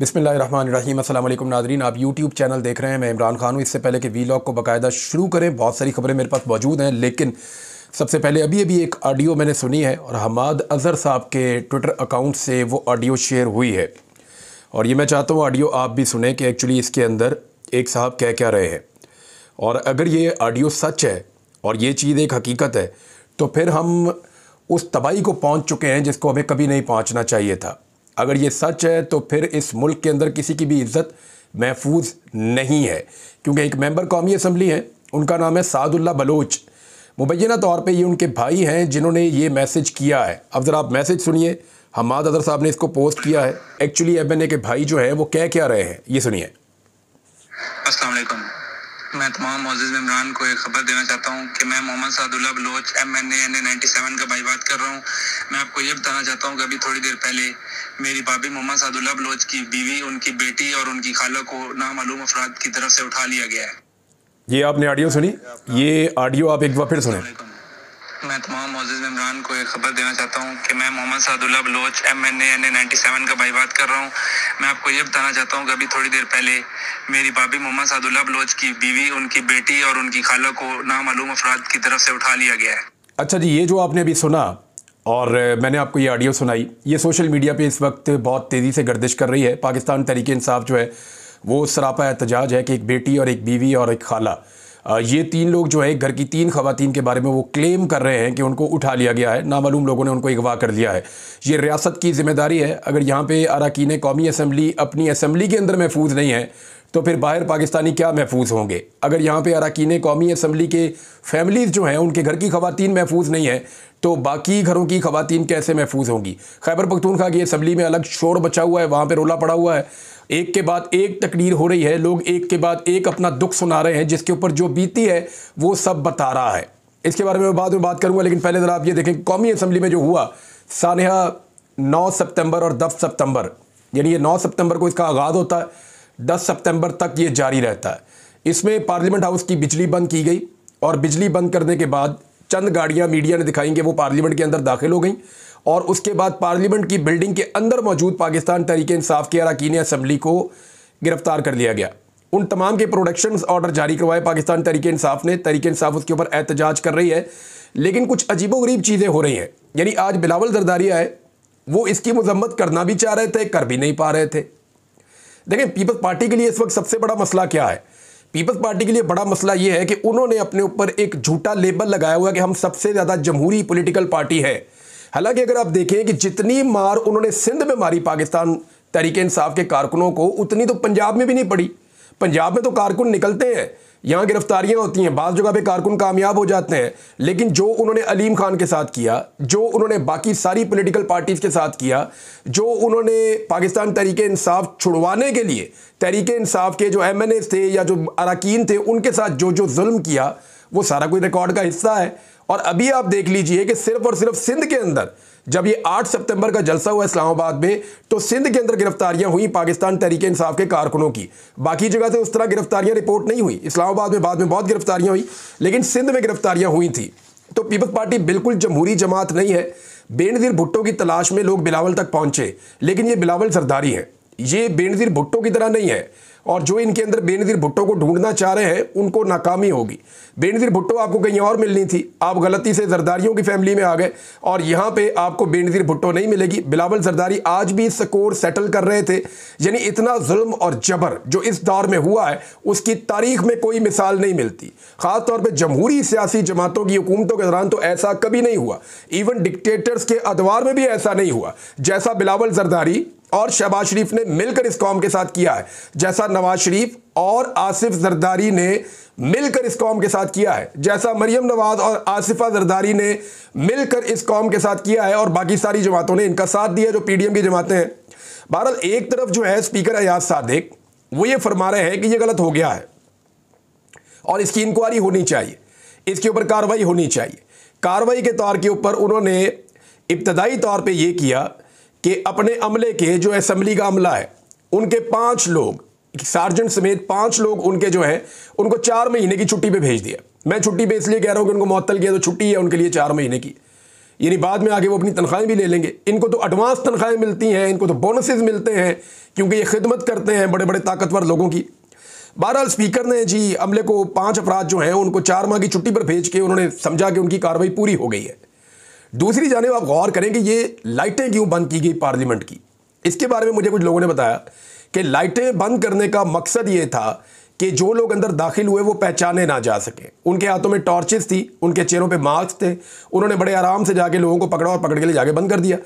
बिसमीम असल नाजरीन आप यूट्यूब चैनल देख रहे हैं मैं इमरान खान हूँ इससे पहले कि वीलॉग को बकायदा शुरू करें बहुत सारी खबरें मेरे पास मौजूद हैं लेकिन सबसे पहले अभी अभी एक ऑडियो मैंने सुनी है और हमाद अज़हर साहब के ट्विटर अकाउंट से वो ऑडियो शेयर हुई है और ये मैं चाहता हूँ ऑडियो आप भी सुने कि एक्चुअली इसके अंदर एक साहब कह क्या रहे हैं और अगर ये ऑडियो सच है और ये चीज़ एक हकीकत है तो फिर हम उस तबाही को पहुँच चुके हैं जिसको हमें कभी नहीं पहुँचना चाहिए था अगर ये सच है तो फिर इस मुल्क के अंदर किसी की भी इज्जत महफूज नहीं है क्योंकि एक मेंबर कौमी असम्बली हैं उनका नाम है सादुल्ला बलोच मुबैना तौर पे ये उनके भाई हैं जिन्होंने ये मैसेज किया है अब ज़रा आप मैसेज सुनिए हमाद अदर साहब ने इसको पोस्ट किया है एक्चुअली एम के भाई जो हैं वो कह क्या रहे हैं ये सुनिए मैं तमाम मोजिज इमरान को एक खबर देना चाहता हूँ कि मैं Mohammad Sadullah Baloch M N N A ninety seven का भाई बात कर रहा हूँ मैं आपको ये बताना चाहता हूँ कि अभी थोड़ी देर पहले मेरी भाभी मोहम्मद सादुल्ला बलोच की बीवी उनकी बेटी और उनकी खाला को नामालूम अफराद की तरफ से उठा लिया गया है ये आपने ऑडियो सुनी ये ऑडियो आप एक बार फिर सुने मैं तमाम मोजिज इमरान को एक खबर देना चाहता हूँ कि मैं Mohammad Sadullah Baloch M N N A ninety seven का भाई बात कर रहा हूँ मैं आपको ये बताना चाहता हूँ कि अभी थोड़ी देर पहले मेरी भाभी मोहम्मद सादुल्ला बलोच की बीवी उनकी बेटी और उनकी खाला को नामालूम अफराद की तरफ से उठा लिया गया है अच्छा जी ये जो आपने अभी सुना और मैंने आपको ये ऑडियो सुनाई ये सोशल मीडिया पे इस वक्त बहुत तेज़ी से गर्दिश कर रही है पाकिस्तान तरीके इंसाफ जो है वो सरापा एहतजाज है कि एक बेटी और एक बीवी और एक खाला ये तीन लोग जो है घर की तीन खातन के बारे में वो क्लेम कर रहे हैं कि उनको उठा लिया गया है नामालूम लोगों ने उनको अगवा कर लिया है ये रियासत की जिम्मेदारी है अगर यहाँ पर अरकान कौमी असम्बली अपनी असम्बली के अंदर महफूज नहीं है तो फिर बाहर पाकिस्तानी क्या महफूज होंगे अगर यहाँ पे अरकान कौमी असम्बली के फैमिलीज़ जो हैं उनके घर की खवतिन महफूज नहीं है तो बाकी घरों की खवतिन कैसे महफूज होंगी खैबर पखतूनखा की असम्बली में अलग शोर बचा हुआ है वहाँ पर रोला पड़ा हुआ है एक के बाद एक तकरीर हो रही है लोग एक के बाद एक अपना दुख सुना रहे हैं जिसके ऊपर जो बीती है वो सब बता रहा है इसके बारे में बाद में बात करूँगा लेकिन पहले ज़रा आप ये देखें कौमी असम्बली में जो हुआ सानहा नौ सितंबर और दस सितंबर यानी ये नौ सितंबर को इसका आगाज़ होता है दस सितंबर तक ये जारी रहता है इसमें पार्लियामेंट हाउस की बिजली बंद की गई और बिजली बंद करने के बाद चंद गाड़ियाँ मीडिया ने दिखाई कि वो पार्लियामेंट के अंदर दाखिल हो गई और उसके बाद पार्लियामेंट की बिल्डिंग के अंदर मौजूद पाकिस्तान तरीके इंसाफ के अरकान असम्बली को गिरफ्तार कर लिया गया उन तमाम के प्रोडक्शन ऑर्डर जारी करवाए पाकिस्तान तरीके इंसाफ ने तरीके इंसाफ उसके ऊपर एहतजाज कर रही है लेकिन कुछ अजीबोगरीब चीज़ें हो रही हैं यानी आज बिलावल जरदारी आए वो इसकी मजम्मत करना भी चाह रहे थे कर भी नहीं पा रहे थे देखें पीपल्स पार्टी के लिए इस वक्त सबसे बड़ा मसला क्या है पीपल्स पार्टी के लिए बड़ा मसला यह है कि उन्होंने अपने ऊपर एक झूठा लेबल लगाया हुआ कि हम सबसे ज़्यादा जमहूरी पोलिटिकल पार्टी है हालांकि अगर आप देखें कि जितनी मार उन्होंने सिंध में मारी पाकिस्तान तरीके इंसाफ के कारकुनों को उतनी तो पंजाब में भी नहीं पड़ी पंजाब में तो कारकुन निकलते हैं यहाँ गिरफ्तारियाँ होती हैं बाज़ जगह पे कारकुन कामयाब हो जाते हैं लेकिन जो उन्होंने अलीम खान के साथ किया जो उन्होंने बाकी सारी पॉलिटिकल पार्टीज़ के साथ किया जो उन्होंने पाकिस्तान तरीके इंसाफ छुड़वाने के लिए तरीके इंसाफ के जो एम थे या जो अरकान थे उनके साथ जो जो जुल्म किया वो सारा कोई रिकॉर्ड का हिस्सा है और अभी आप देख लीजिए कि सिर्फ और सिर्फ सिंध के अंदर जब ये 8 सितंबर का जलसा हुआ इस्लामाबाद में तो सिंध के अंदर गिरफ्तारियां हुई पाकिस्तान तहरीक इंसाफ के कारकुनों की बाकी जगह से उस तरह गिरफ्तारियां रिपोर्ट नहीं हुई इस्लामाबाद में बाद में बहुत गिरफ्तारियां हुई लेकिन सिंध में गिरफ्तारियां हुई थी तो पीपल्स पार्टी बिल्कुल जमहूरी जमात नहीं है बेनजीर भुट्टो की तलाश में लोग बिलावल तक पहुंचे लेकिन ये बिलावल सरदारी है ये बेनजीर भुट्टो की तरह नहीं है और जो इनके अंदर बेनजीर भुट्टो को ढूंढना चाह रहे हैं उनको नाकामी होगी बेनजीर भुट्टो आपको कहीं और मिलनी थी आप गलती से जरदारियों की फैमिली में आ गए और यहाँ पे आपको बेनजीर भुट्टो नहीं मिलेगी बिलावल जरदारी आज भी इस स्कोर सेटल कर रहे थे यानी इतना जुल्म और जबर जो इस दौर में हुआ है उसकी तारीख में कोई मिसाल नहीं मिलती ख़ासतौर पर जमहूरी सियासी जमातों की हुकूमतों के दौरान तो ऐसा कभी नहीं हुआ इवन डिक्टेटर्स के अदवार में भी ऐसा नहीं हुआ जैसा बिलावल जरदारी और शहबाज शरीफ ने मिलकर इस कौम के साथ किया है जैसा नवाज शरीफ और आसिफ जरदारी ने मिलकर इस कौम के साथ किया है जैसा मरियम नवाज और आसिफा जरदारी ने मिलकर इस कौम के साथ किया है और बाकी सारी जमातों ने इनका साथ दिया जो पीडीएम की जमातें हैं बहरहाल एक तरफ जो है स्पीकर अयाज सादिक वो ये फरमा रहे हैं कि ये गलत हो गया है और इसकी इंक्वायरी होनी चाहिए इसके ऊपर कार्रवाई होनी चाहिए कार्रवाई के तौर के ऊपर उन्होंने इब्तदाई तौर पर यह किया कि अपने अमले के जो असम्बली का अमला है उनके पांच लोग सार्जेंट समेत पांच लोग उनके जो हैं उनको चार महीने की छुट्टी पे भेज दिया मैं छुट्टी पे इसलिए कह रहा हूँ कि उनको मअतल किया तो छुट्टी है उनके लिए चार महीने की यानी बाद में आगे वो अपनी तनख्वाहें भी ले लेंगे इनको तो एडवांस तनख्वाहें मिलती हैं इनको तो बोनसेस मिलते हैं क्योंकि ये खिदमत करते हैं बड़े बड़े ताकतवर लोगों की बहरहाल स्पीकर ने जी अमले को पाँच अफराद जो हैं उनको चार माह की छुट्टी पर भेज के उन्होंने समझा कि उनकी कार्रवाई पूरी हो गई है दूसरी जानब आप गौर करें कि ये लाइटें क्यों बंद की गई पार्लियामेंट की इसके बारे में मुझे कुछ लोगों ने बताया कि लाइटें बंद करने का मकसद ये था कि जो लोग अंदर दाखिल हुए वो पहचाने ना जा सके उनके हाथों में टॉर्चेस थी उनके चेहरों पे मास्क थे उन्होंने बड़े आराम से जाके लोगों को पकड़ा और पकड़ के लिए जाके बंद कर दिया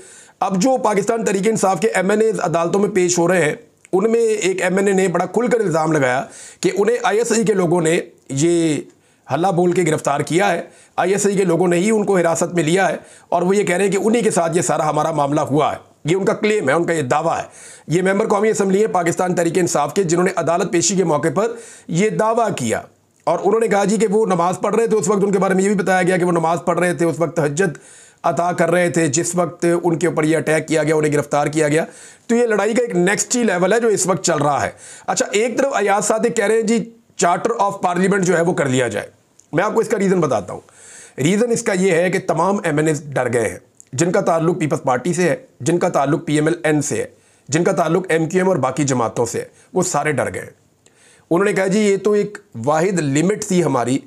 अब जो पाकिस्तान तरीके इंसाफ के एम अदालतों में पेश हो रहे हैं उनमें एक एम ने बड़ा खुलकर इल्ज़ाम लगाया कि उन्हें आई के लोगों ने ये हल्ला बोल के गिरफ्तार किया है आईएसआई के लोगों ने ही उनको हिरासत में लिया है और वो ये कह रहे हैं कि उन्हीं के साथ ये सारा हमारा मामला हुआ है ये उनका क्लेम है उनका ये दावा है ये मेंबर कौमी असम्बली है पाकिस्तान तरीके इंसाफ के जिन्होंने अदालत पेशी के मौके पर यह दावा किया और उन्होंने कहा जी कि वो नमाज़ पढ़ रहे थे उस वक्त उनके बारे में ये भी बताया गया कि वो नमाज़ पढ़ रहे थे उस वक्त हजत अता कर रहे थे जिस वक्त उनके ऊपर ये अटैक किया गया उन्हें गिरफ्तार किया गया तो ये लड़ाई का एक नेक्स्ट ही लेवल है जो इस वक्त चल रहा है अच्छा एक तरफ अयाज सादिक कह रहे हैं जी चार्टर ऑफ पार्लियामेंट जो है वो कर लिया जाए मैं आपको इसका रीज़न बताता हूँ रीज़न इसका ये है कि तमाम एम डर गए हैं जिनका ताल्लुक पीपल्स पार्टी से है जिनका ताल्लुक पी से है जिनका ताल्लुक एम और बाकी जमातों से है वो सारे डर गए उन्होंने कहा जी ये तो एक वाद लिमिट थी हमारी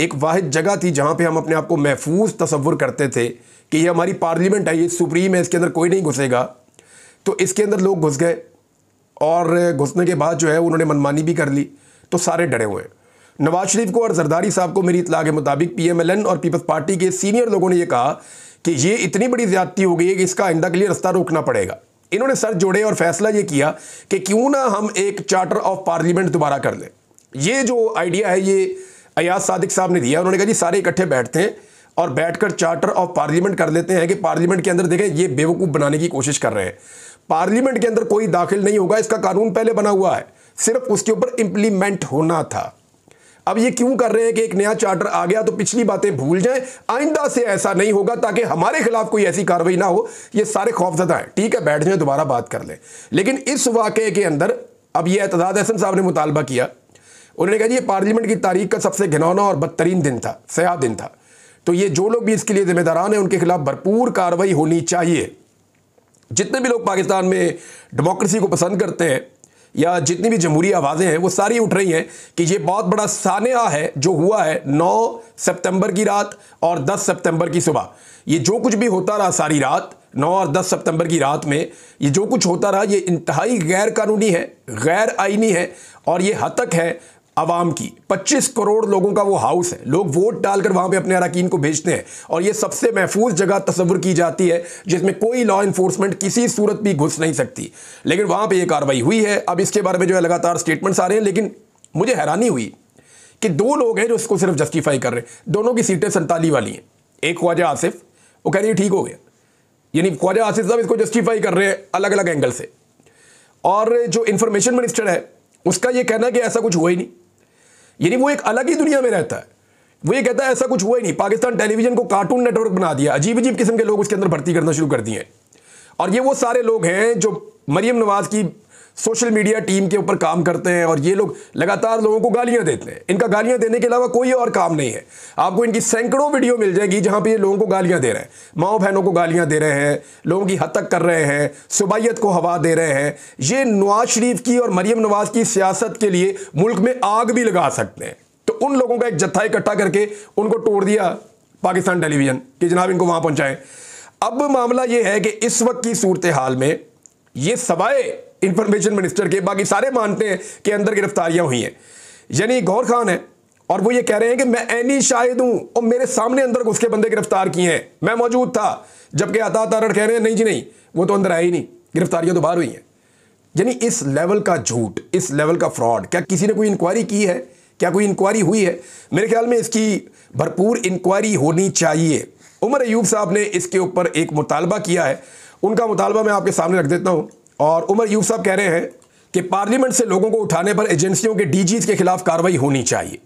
एक वाद जगह थी जहाँ पे हम अपने आप को महफूज तस्वुर करते थे कि ये हमारी पार्लियामेंट है ये सुप्रीम है इसके अंदर कोई नहीं घुसेगा तो इसके अंदर लोग घुस गए और घुसने के बाद जो है उन्होंने मनमानी भी कर ली तो सारे डरे हुए नवाज शरीफ को और जरदारी साहब को मेरी इतला के मुताबिक पीएमएलएन और पीपल्स पार्टी के सीनियर लोगों ने यह कहा कि ये इतनी बड़ी ज्यादती हो गई है कि इसका आइंदा के लिए रास्ता रोकना पड़ेगा इन्होंने सर जोड़े और फैसला ये किया कि क्यों ना हम एक चार्टर ऑफ पार्लियामेंट दोबारा कर लें ये जो आइडिया है ये अयाज सादिक साहब ने दिया उन्होंने कहा जी सारे इकट्ठे बैठते हैं और बैठकर चार्टर ऑफ पार्लियामेंट कर लेते हैं कि पार्लियामेंट के अंदर देखें ये बेवकूफ़ बनाने की कोशिश कर रहे हैं पार्लियामेंट के अंदर कोई दाखिल नहीं होगा इसका कानून पहले बना हुआ है सिर्फ उसके ऊपर इंप्लीमेंट होना था अब ये क्यों कर रहे हैं कि एक नया चार्टर आ गया तो पिछली बातें भूल जाएं आइंदा से ऐसा नहीं होगा ताकि हमारे खिलाफ कोई ऐसी कार्रवाई ना हो ये सारे खौफजदा हैं ठीक है बैठ जाए दोबारा बात कर लें लेकिन इस वाक़े के अंदर अब ये एतजाद अहसन साहब ने मुतालबा किया उन्होंने कहा जी ये पार्लियामेंट की तारीख का सबसे घिनौना और बदतरीन दिन था सयाह दिन था तो ये जो लोग भी इसके लिए जिम्मेदारान हैं उनके खिलाफ भरपूर कार्रवाई होनी चाहिए जितने भी लोग पाकिस्तान में डेमोक्रेसी को पसंद करते हैं या जितनी भी जमहूरी आवाज़ें हैं वो सारी उठ रही हैं कि ये बहुत बड़ा सानहा है जो हुआ है 9 सितंबर की रात और 10 सितंबर की सुबह ये जो कुछ भी होता रहा सारी रात 9 और 10 सितंबर की रात में ये जो कुछ होता रहा ये इंतहाई गैर कानूनी है गैर आइनी है और ये हतक है आवाम की 25 करोड़ लोगों का वो हाउस है लोग वोट डालकर वहाँ पे अपने अरकान को भेजते हैं और ये सबसे महफूज जगह तस्वुर की जाती है जिसमें कोई लॉ इन्फोर्समेंट किसी सूरत भी घुस नहीं सकती लेकिन वहाँ पर यह कार्रवाई हुई है अब इसके बारे में जो है लगातार स्टेटमेंट्स आ रहे हैं लेकिन मुझे हैरानी हुई कि दो लोग हैं जो इसको सिर्फ जस्टिफाई कर रहे हैं दोनों की सीटें संताली वाली हैं एक ख्वाजा आसिफ वो कह रही है ठीक हो गया यानी ख्वाजा आसिफ साहब इसको जस्टिफाई कर रहे हैं अलग अलग एंगल से और जो इन्फॉर्मेशन मिनिस्टर है उसका ये कहना है कि ऐसा कुछ हुआ ही नहीं यानी वो एक अलग ही दुनिया में रहता है वो ये कहता है ऐसा कुछ हुआ ही नहीं पाकिस्तान टेलीविजन को कार्टून नेटवर्क बना दिया अजीब अजीब किस्म के लोग उसके अंदर भर्ती करना शुरू कर दिए और ये वो सारे लोग हैं जो मरियम नवाज की सोशल मीडिया टीम के ऊपर काम करते हैं और ये लोग लगातार लोगों को गालियां देते हैं इनका गालियां देने के अलावा कोई और काम नहीं है आपको इनकी सैकड़ों वीडियो मिल जाएगी जहां पे ये लोगों को गालियां दे रहे हैं माओ बहनों को गालियां दे रहे हैं लोगों की हतक कर रहे हैं सुबाइत को हवा दे रहे हैं ये नवाज शरीफ की और मरियम नवाज की सियासत के लिए मुल्क में आग भी लगा सकते हैं तो उन लोगों का एक जत्था इकट्ठा करके उनको तोड़ दिया पाकिस्तान टेलीविजन कि जनाब इनको वहां पहुंचाएं अब मामला यह है कि इस वक्त की सूरत हाल में ये सवाए इंफॉर्मेशन मिनिस्टर के बाकी सारे मानते हैं कि अंदर गिरफ्तारियां हुई हैं यानी गौर खान है और वो ये कह रहे हैं कि मैं ऐनी शाहिद हूं और मेरे सामने अंदर घुस के बंदे गिरफ्तार किए हैं मैं मौजूद था जबकि अता तारण कह रहे हैं नहीं जी नहीं वो तो अंदर आए ही नहीं गिरफ्तारियां तो बाहर हुई हैं यानी इस लेवल का झूठ इस लेवल का फ्रॉड क्या किसी ने कोई इंक्वायरी की है क्या कोई इंक्वायरी हुई है मेरे ख्याल में इसकी भरपूर इंक्वायरी होनी चाहिए उमर अयूब साहब ने इसके ऊपर एक मुतालबा किया है उनका मुतालबा मैं आपके सामने रख देता हूँ और उमर यूफ साहब कह रहे हैं कि पार्लियामेंट से लोगों को उठाने पर एजेंसियों के डीजीज के खिलाफ कार्रवाई होनी चाहिए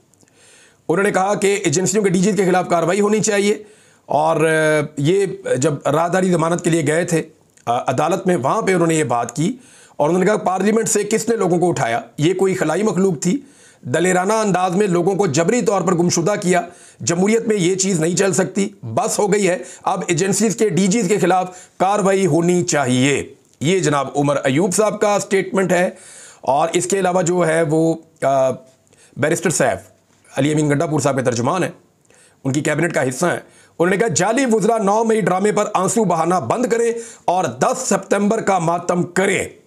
उन्होंने कहा कि एजेंसियों के डीजीज के खिलाफ कार्रवाई होनी चाहिए और ये जब राहदारी जमानत के लिए गए थे अदालत में वहाँ पर उन्होंने ये बात की और उन्होंने कहा पार्लियामेंट से किसने लोगों को उठाया ये कोई खलाई मखलूक थी दलेराना अंदाज में लोगों को जबरी तौर पर गुमशुदा किया जमहूरियत में ये चीज़ नहीं चल सकती बस हो गई है अब एजेंसीज के डी के खिलाफ कार्रवाई होनी चाहिए ये जनाब उमर अयूब साहब का स्टेटमेंट है और इसके अलावा जो है वो बैरिस्टर साहब अली अमीन गड्डापुर साहब के तर्जुमान हैं उनकी कैबिनेट का हिस्सा हैं उन्होंने कहा जाली वजरा नौ मई ड्रामे पर आंसू बहाना बंद करें और 10 सितंबर का मातम करें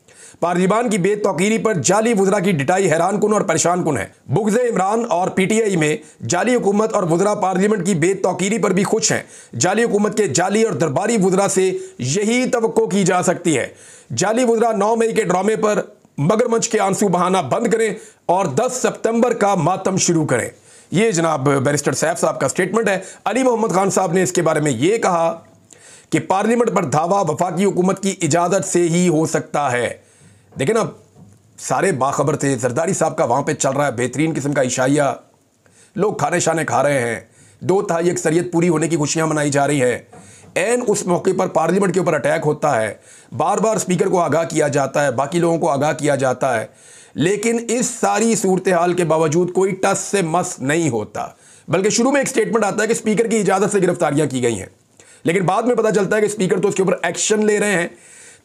पार्लिबान की बेतौकीरी पर जाली वजरा की डिटाई हैरान कन और परेशान कन है बुगज इमरान और पीटीआई में जाली हुकूमत और वजरा पार्लियामेंट की बेतौकीरी पर भी खुश हैं जाली हुकूमत के जाली और दरबारी वजरा से यही तो की जा सकती है जाली वजरा नौ मई के ड्रामे पर मगरमच्छ के आंसू बहाना बंद करें और दस सितंबर का मातम शुरू करें ये जनाब बैरिस्टर सैफ साहब का स्टेटमेंट है अली मोहम्मद खान साहब ने इसके बारे में ये कहा कि पार्लियामेंट पर धावा वफाकी हुकूमत की इजाज़त से ही हो सकता है देखे ना सारे बाखबर थे जरदारी साहब का वहाँ पे चल रहा है बेहतरीन किस्म का इशाइया लोग खाने शाने खा रहे हैं दो एक सरियत पूरी होने की खुशियाँ मनाई जा रही हैं एन उस मौके पर पार्लियामेंट के ऊपर अटैक होता है बार बार स्पीकर को आगाह किया जाता है बाकी लोगों को आगाह किया जाता है लेकिन इस सारी सूरत हाल के बावजूद कोई टस से मस नहीं होता बल्कि शुरू में एक स्टेटमेंट आता है कि स्पीकर की इजाज़त से गिरफ्तारियां की गई हैं लेकिन बाद में पता चलता है कि स्पीकर तो उसके ऊपर एक्शन ले रहे हैं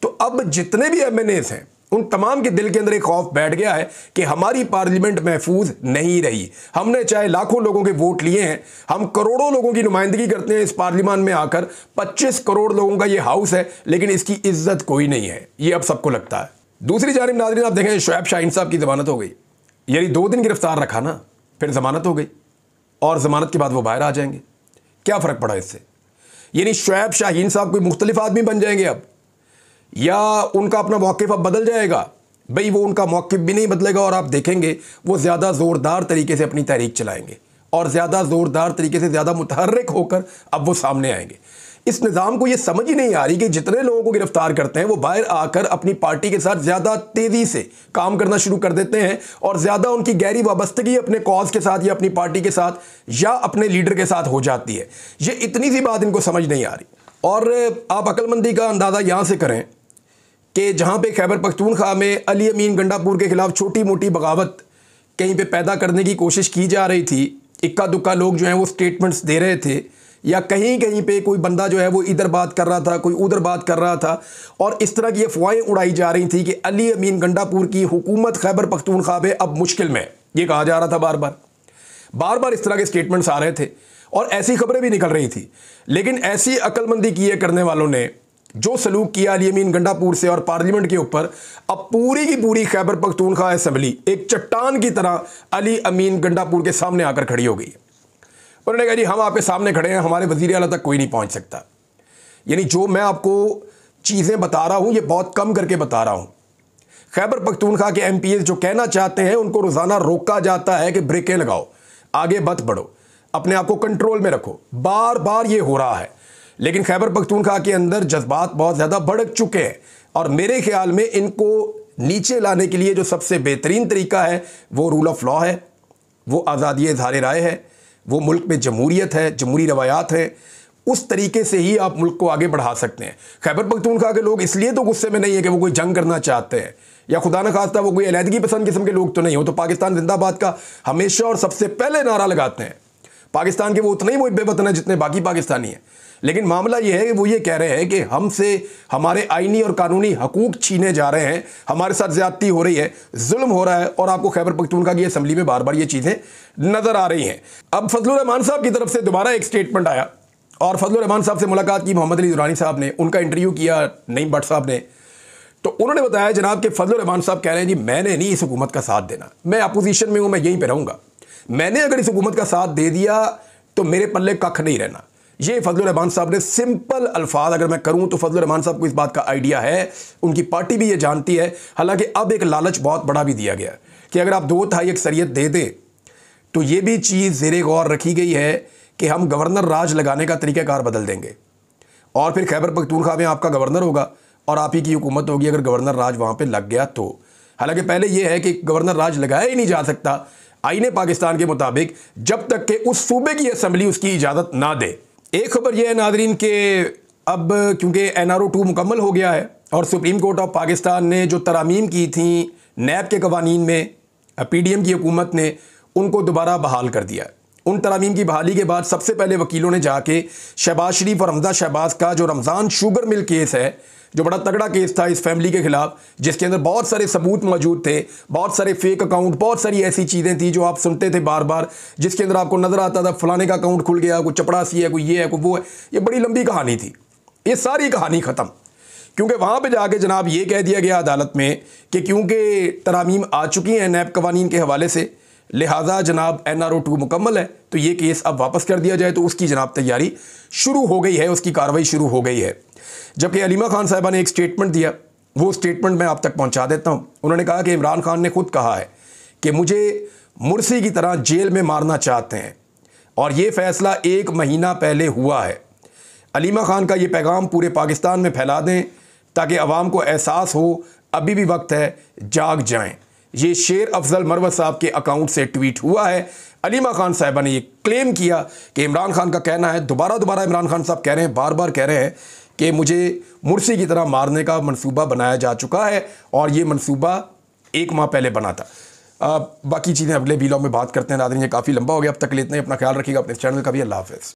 तो अब जितने भी एम हैं उन तमाम के दिल के अंदर एक खौफ बैठ गया है कि हमारी पार्लियामेंट महफूज नहीं रही हमने चाहे लाखों लोगों के वोट लिए हैं हम करोड़ों लोगों की नुमाइंदगी करते हैं इस पार्लियामान में आकर 25 करोड़ लोगों का ये हाउस है लेकिन इसकी इज्जत कोई नहीं है ये अब सबको लगता है दूसरी जानब नाजरीन आप देखें शुएब शाहिन साहब की ज़मानत हो गई यानी दो दिन गिरफ्तार रखा ना फिर ज़मानत हो गई और ज़मानत के बाद वो बाहर आ जाएंगे क्या फ़र्क पड़ा इससे यानी शुएब शाहीन साहब कोई मुख्तलिफ आदमी बन जाएंगे अब या उनका अपना मौक़ अब बदल जाएगा भाई वो उनका मौक़ भी नहीं बदलेगा और आप देखेंगे वो ज़्यादा ज़ोरदार तरीके से अपनी तहरीक चलाएँगे और ज़्यादा ज़ोरदार तरीके से ज़्यादा मुतहरक होकर अब वो सामने आएंगे इस निज़ाम को ये समझ ही नहीं आ रही कि जितने लोगों को गिरफ्तार करते हैं वो बाहर आकर अपनी पार्टी के साथ ज़्यादा तेज़ी से काम करना शुरू कर देते हैं और ज़्यादा उनकी गहरी वाबस्तगी अपने कॉज के साथ या अपनी पार्टी के साथ या अपने लीडर के साथ हो जाती है ये इतनी सी बात इनको समझ नहीं आ रही और आप अक्लमंदी का अंदाज़ा यहाँ से करें कि जहाँ पे खैबर पख्तूनख्वा में अली अमीन गंडापुर के ख़िलाफ़ छोटी मोटी बगावत कहीं पे पैदा करने की कोशिश की जा रही थी इक्का दुक्का लोग जो हैं वो स्टेटमेंट्स दे रहे थे या कहीं कहीं पे कोई बंदा जो है वो इधर बात कर रहा था कोई उधर बात कर रहा था और इस तरह की अफवाहें उड़ाई जा रही थी कि अली अमीन गंडापुर की हुकूमत खैबर पख्तूनख्वा पर अब मुश्किल में ये कहा जा रहा था बार बार बार बार इस तरह के स्टेटमेंट्स आ रहे थे और ऐसी खबरें भी निकल रही थी लेकिन ऐसी अक्लमंदी किए करने वालों ने जो सलूक किया अलीमीन गंडापुर से और पार्लियामेंट के ऊपर अब पूरी की पूरी खैबर पख्तूनखा असम्बली एक चट्टान की तरह अली अमीन गंडापुर के सामने आकर खड़ी हो गई है उन्होंने कहा जी हम आपके सामने खड़े हैं हमारे वजीर अला तक कोई नहीं पहुंच सकता यानी जो मैं आपको चीज़ें बता रहा हूँ ये बहुत कम करके बता रहा हूँ खैबर पख्तूनखा के एम जो कहना चाहते हैं उनको रोज़ाना रोका जाता है कि ब्रेकें लगाओ आगे बत बढ़ो अपने आप को कंट्रोल में रखो बार बार ये हो रहा है लेकिन खैबर पखतूनखा के अंदर जज्बात बहुत ज़्यादा भड़क चुके हैं और मेरे ख्याल में इनको नीचे लाने के लिए जो सबसे बेहतरीन तरीका है वो रूल ऑफ लॉ है वो आज़ादी इजहार राय है वो मुल्क में जमूरीत है जमूरी रवायात है उस तरीके से ही आप मुल्क को आगे बढ़ा सकते हैं खैबर पखतूनखा के लोग इसलिए तो गुस्से में नहीं है कि वो कोई जंग करना चाहते हैं या खुदा न खास्ता वो कोई अलहदगी पसंद किस्म के लोग तो नहीं हो तो पाकिस्तान जिंदाबाद का हमेशा और सबसे पहले नारा लगाते हैं पाकिस्तान के वो उतने ही वो बेवतन है जितने बाकी पाकिस्तानी हैं लेकिन मामला ये है कि वो ये कह रहे हैं कि हमसे हमारे आइनी और कानूनी हकूक छीने जा रहे हैं हमारे साथ ज्यादती हो रही है जुल्म हो रहा है और आपको खैबर पख्तूनखा की असम्बली में बार बार ये चीज़ें नज़र आ रही हैं अब फजल रहमान साहब की तरफ से दोबारा एक स्टेटमेंट आया और फजल रहमान साहब से मुलाकात की मोहम्मद अली दुरानी साहब ने उनका इंटरव्यू किया नईम भट्ट साहब ने तो उन्होंने बताया जनाब के फजल रहमान साहब कह रहे हैं जी मैंने नहीं इस हुकूमत का साथ देना मैं अपोजिशन में हूँ मैं यहीं पर रहूँगा मैंने अगर इस हुकूमत का साथ दे दिया तो मेरे पल्ले कख नहीं रहना ये फजल रहमान साहब ने सिंपल अल्फाज अगर मैं करूं तो फजल रहमान साहब को इस बात का आइडिया है उनकी पार्टी भी ये जानती है हालांकि अब एक लालच बहुत बड़ा भी दिया गया कि अगर आप दो थाई अक्सरियत दे दें तो ये भी चीज़ जेर गौर रखी गई है कि हम गवर्नर राज लगाने का तरीक़ाकार बदल देंगे और फिर खैबर पख्तूनखा में आपका गवर्नर होगा और आप ही की हुकूमत होगी अगर गवर्नर राज वहाँ पर लग गया तो हालांकि पहले यह है कि गवर्नर राज लगाया ही नहीं जा सकता आईने पाकिस्तान के मुताबिक जब तक के उस सूबे की असम्बली उसकी इजाज़त ना दे एक खबर यह है नादरीन के अब क्योंकि एन आर ओ टू मुकम्मल हो गया है और सुप्रीम कोर्ट ऑफ पाकिस्तान ने जो तरामीम की थी नैब के कवानीन में पी डी एम की हुकूमत ने उनको दोबारा बहाल कर दिया उन तरामीम की बहाली के बाद सबसे पहले वकीलों ने जाके शहबाज शरीफ और हमजा शहबाज का जो रमज़ान शुगर मिल केस है जो बड़ा तगड़ा केस था इस फैमिली के खिलाफ जिसके अंदर बहुत सारे सबूत मौजूद थे बहुत सारे फेक अकाउंट बहुत सारी ऐसी चीज़ें थी जो आप सुनते थे बार बार जिसके अंदर आपको नज़र आता था फलाने का अकाउंट खुल गया कोई चपड़ासी है कोई ये है कोई वो है ये बड़ी लंबी कहानी थी ये सारी कहानी ख़त्म क्योंकि वहाँ पे जाके जनाब ये कह दिया गया अदालत में कि क्योंकि तरामीम आ चुकी हैं नैब कवानीन के हवाले से लिहाजा जनाब एन आर ओ टू मुकम्मल है तो ये केस अब वापस कर दिया जाए तो उसकी जनाब तैयारी शुरू हो गई है उसकी कार्रवाई शुरू हो गई है जबकि अलीमा खान साहबा ने एक स्टेटमेंट दिया वो स्टेटमेंट मैं आप तक पहुंचा देता हूं उन्होंने कहा कि इमरान खान ने खुद कहा है कि मुझे मुर्सी की तरह जेल में मारना चाहते हैं और ये फैसला एक महीना पहले हुआ है अलीमा खान का ये पैगाम पूरे पाकिस्तान में फैला दें ताकि आवाम को एहसास हो अभी भी वक्त है जाग जाएं ये शेर अफजल मरवत साहब के अकाउंट से ट्वीट हुआ है अलीमा खान साहबा ने ये क्लेम किया कि इमरान खान का कहना है दोबारा दोबारा इमरान खान साहब कह रहे हैं बार बार कह रहे हैं कि मुझे मुर्सी की तरह मारने का मनसूबा बनाया जा चुका है और ये मनसूबा एक माह पहले बना था आ, बाकी चीज़ें अगले वीलॉग में बात करते हैं नादरी ये काफ़ी लंबा हो गया अब तक लेते हैं अपना ख्याल रखिएगा अपने चैनल का भी अल्लाह हाफ़